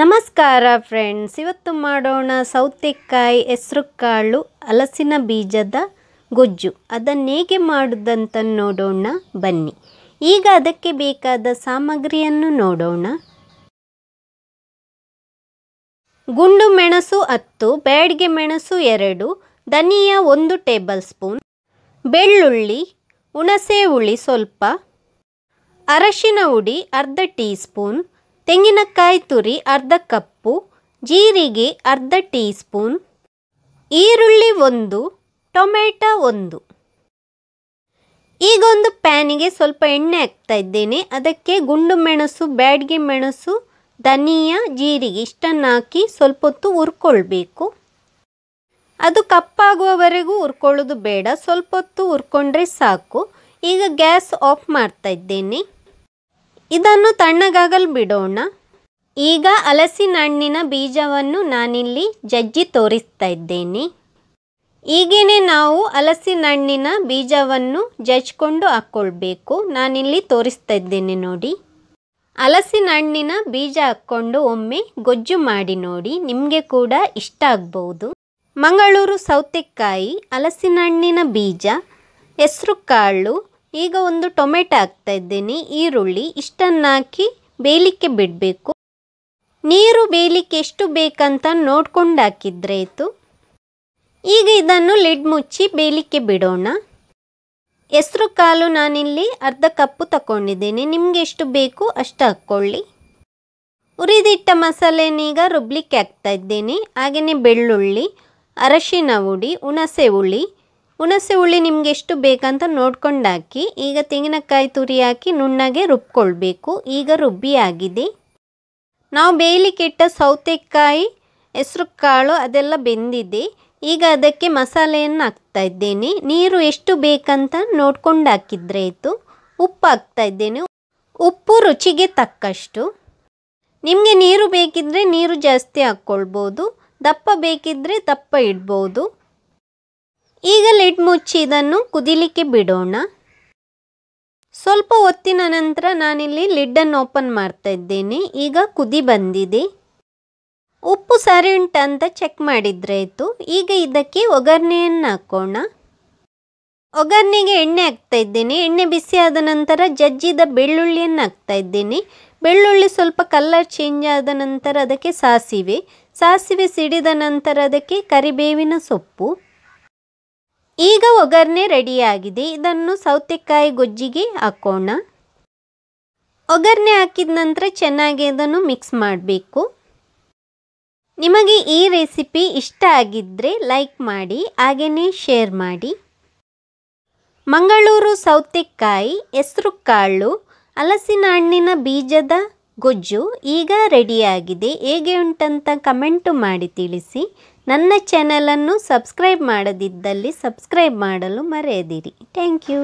ನಮಸ್ಕಾರ ಫ್ರೆಂಡ್ಸ್ ಇವತ್ತು ಮಾಡೋಣ ಸೌತೆಕಾಯಿ ಕಾಳು ಹಲಸಿನ ಬೀಜದ ಗೊಜ್ಜು ಅದನ್ನು ಹೇಗೆ ಮಾಡುದಂತ ನೋಡೋಣ ಬನ್ನಿ ಈಗ ಅದಕ್ಕೆ ಬೇಕಾದ ಸಾಮಗ್ರಿಯನ್ನು ನೋಡೋಣ ಗುಂಡು ಮೆಣಸು ಹತ್ತು ಬ್ಯಾಡ್ಗೆ ಮೆಣಸು ಎರಡು ಧನಿಯಾ ಒಂದು ಟೇಬಲ್ ಸ್ಪೂನ್ ಬೆಳ್ಳುಳ್ಳಿ ಹುಣಸೆ ಹುಳಿ ಸ್ವಲ್ಪ ಅರಶಿನ ಹುಡಿ ಅರ್ಧ ಟೀ ಸ್ಪೂನ್ ತೆಂಗಿನಕಾಯಿ ತುರಿ ಅರ್ಧ ಕಪ್ಪು ಜೀರಿಗೆ ಅರ್ಧ ಟೀ ಸ್ಪೂನ್ ಈರುಳ್ಳಿ ಒಂದು ಟೊಮೆಟೊ ಒಂದು ಈಗ ಒಂದು ಪ್ಯಾನಿಗೆ ಸ್ವಲ್ಪ ಎಣ್ಣೆ ಹಾಕ್ತಾ ಇದ್ದೇನೆ ಅದಕ್ಕೆ ಗುಂಡು ಮೆಣಸು ಬ್ಯಾಡ್ಗೆ ಮೆಣಸು ಧನಿಯಾ ಜೀರಿಗೆ ಇಷ್ಟನ್ನು ಹಾಕಿ ಸ್ವಲ್ಪ ಹೊತ್ತು ಹುರ್ಕೊಳ್ಬೇಕು ಅದು ಕಪ್ಪಾಗುವವರೆಗೂ ಹುರ್ಕೊಳ್ಳೋದು ಬೇಡ ಸ್ವಲ್ಪ ಹೊತ್ತು ಹುರ್ಕೊಂಡ್ರೆ ಸಾಕು ಈಗ ಗ್ಯಾಸ್ ಆಫ್ ಮಾಡ್ತಾ ಇದ್ದೇನೆ ಇದನ್ನು ತಣ್ಣಗಾಗಲು ಬಿಡೋಣ ಈಗ ಹಣ್ಣಿನ ಬೀಜವನ್ನು ನಾನಿಲ್ಲಿ ಜಜ್ಜಿ ತೋರಿಸ್ತಾ ಇದ್ದೇನೆ ಈಗೇನೆ ನಾವು ಹಣ್ಣಿನ ಬೀಜವನ್ನು ಜಜ್ಕೊಂಡು ಹಾಕ್ಕೊಳ್ಬೇಕು ನಾನಿಲ್ಲಿ ತೋರಿಸ್ತಾ ಇದ್ದೇನೆ ನೋಡಿ ಹಣ್ಣಿನ ಬೀಜ ಹಾಕ್ಕೊಂಡು ಒಮ್ಮೆ ಗೊಜ್ಜು ಮಾಡಿ ನೋಡಿ ನಿಮಗೆ ಕೂಡ ಇಷ್ಟ ಆಗ್ಬೋದು ಮಂಗಳೂರು ಸೌತೆಕಾಯಿ ಹಣ್ಣಿನ ಬೀಜ ಹೆಸರು ಕಾಳು ಈಗ ಒಂದು ಟೊಮೆಟೊ ಹಾಕ್ತಾ ಇದ್ದೇನೆ ಈರುಳ್ಳಿ ಇಷ್ಟನ್ನು ಹಾಕಿ ಬೇಯಲಿಕ್ಕೆ ಬಿಡಬೇಕು ನೀರು ಬೇಯಲಿಕ್ಕೆ ಎಷ್ಟು ಬೇಕಂತ ನೋಡ್ಕೊಂಡು ಹಾಕಿದ್ರೆ ಆಯಿತು ಈಗ ಇದನ್ನು ಲಿಡ್ ಮುಚ್ಚಿ ಬೇಯಲಿಕ್ಕೆ ಬಿಡೋಣ ಹೆಸರು ಕಾಲು ನಾನಿಲ್ಲಿ ಅರ್ಧ ಕಪ್ಪು ತಗೊಂಡಿದ್ದೇನೆ ನಿಮಗೆ ಎಷ್ಟು ಬೇಕು ಅಷ್ಟು ಹಾಕ್ಕೊಳ್ಳಿ ಉರಿದಿಟ್ಟ ಮಸಾಲೆನೀಗ ರುಬ್ಲಿಕ್ಕೆ ಹಾಕ್ತಾ ಇದ್ದೇನೆ ಹಾಗೆಯೇ ಬೆಳ್ಳುಳ್ಳಿ ಅರಶಿನ ಹುಡಿ ಹುಣಸೆ ಹುಳಿ ಹುಣಸೆ ಹುಳಿ ನಿಮ್ಗೆ ಎಷ್ಟು ಬೇಕಂತ ನೋಡ್ಕೊಂಡು ಹಾಕಿ ಈಗ ತೆಂಗಿನಕಾಯಿ ತುರಿ ಹಾಕಿ ನುಣ್ಣಗೆ ರುಬ್ಕೊಳ್ಬೇಕು ಈಗ ರುಬ್ಬಿ ಆಗಿದೆ ನಾವು ಬೇಯಲಿಕ್ಕಿಟ್ಟ ಸೌತೆಕಾಯಿ ಹೆಸರು ಕಾಳು ಅದೆಲ್ಲ ಬೆಂದಿದೆ ಈಗ ಅದಕ್ಕೆ ಮಸಾಲೆಯನ್ನು ಹಾಕ್ತಾ ಇದ್ದೇನೆ ನೀರು ಎಷ್ಟು ಬೇಕಂತ ನೋಡ್ಕೊಂಡು ಹಾಕಿದ್ರೆ ಆಯಿತು ಉಪ್ಪು ಹಾಕ್ತಾ ಇದ್ದೇನೆ ಉಪ್ಪು ರುಚಿಗೆ ತಕ್ಕಷ್ಟು ನಿಮಗೆ ನೀರು ಬೇಕಿದ್ರೆ ನೀರು ಜಾಸ್ತಿ ಹಾಕ್ಕೊಳ್ಬೋದು ದಪ್ಪ ಬೇಕಿದ್ದರೆ ದಪ್ಪ ಇಡ್ಬೋದು ಈಗ ಲಿಡ್ ಮುಚ್ಚಿ ಇದನ್ನು ಕುದಿಲಿಕ್ಕೆ ಬಿಡೋಣ ಸ್ವಲ್ಪ ಹೊತ್ತಿನ ನಂತರ ನಾನಿಲ್ಲಿ ಲಿಡ್ಡನ್ನು ಓಪನ್ ಮಾಡ್ತಾ ಇದ್ದೇನೆ ಈಗ ಕುದಿ ಬಂದಿದೆ ಉಪ್ಪು ಸರಿ ಉಂಟ ಅಂತ ಚೆಕ್ ಆಯಿತು ಈಗ ಇದಕ್ಕೆ ಒಗ್ಗರಣೆಯನ್ನು ಹಾಕೋಣ ಒಗ್ಗರಣೆಗೆ ಎಣ್ಣೆ ಹಾಕ್ತಾ ಇದ್ದೇನೆ ಎಣ್ಣೆ ಬಿಸಿ ಆದ ನಂತರ ಜಜ್ಜಿದ ಬೆಳ್ಳುಳ್ಳಿಯನ್ನು ಹಾಕ್ತಾ ಇದ್ದೇನೆ ಬೆಳ್ಳುಳ್ಳಿ ಸ್ವಲ್ಪ ಕಲರ್ ಚೇಂಜ್ ಆದ ನಂತರ ಅದಕ್ಕೆ ಸಾಸಿವೆ ಸಾಸಿವೆ ಸಿಡಿದ ನಂತರ ಅದಕ್ಕೆ ಕರಿಬೇವಿನ ಸೊಪ್ಪು ಈಗ ಒಗ್ಗರಣೆ ರೆಡಿಯಾಗಿದೆ ಇದನ್ನು ಸೌತೆಕಾಯಿ ಗೊಜ್ಜಿಗೆ ಹಾಕೋಣ ಒಗ್ಗರಣೆ ಹಾಕಿದ ನಂತರ ಚೆನ್ನಾಗಿ ಅದನ್ನು ಮಿಕ್ಸ್ ಮಾಡಬೇಕು ನಿಮಗೆ ಈ ರೆಸಿಪಿ ಇಷ್ಟ ಆಗಿದ್ದರೆ ಲೈಕ್ ಮಾಡಿ ಹಾಗೆಯೇ ಶೇರ್ ಮಾಡಿ ಮಂಗಳೂರು ಸೌತೆಕಾಯಿ ಹೆಸರು ಕಾಳು ಹಲಸಿನ ಹಣ್ಣಿನ ಬೀಜದ ಗೊಜ್ಜು ಈಗ ರೆಡಿಯಾಗಿದೆ ಹೇಗೆ ಉಂಟಂತ ಕಮೆಂಟು ಮಾಡಿ ತಿಳಿಸಿ ನನ್ನ ಚಾನಲನ್ನು ಸಬ್ಸ್ಕ್ರೈಬ್ ಮಾಡದಿದ್ದಲ್ಲಿ ಸಬ್ಸ್ಕ್ರೈಬ್ ಮಾಡಲು ಮರೆಯದಿರಿ ಥ್ಯಾಂಕ್ ಯು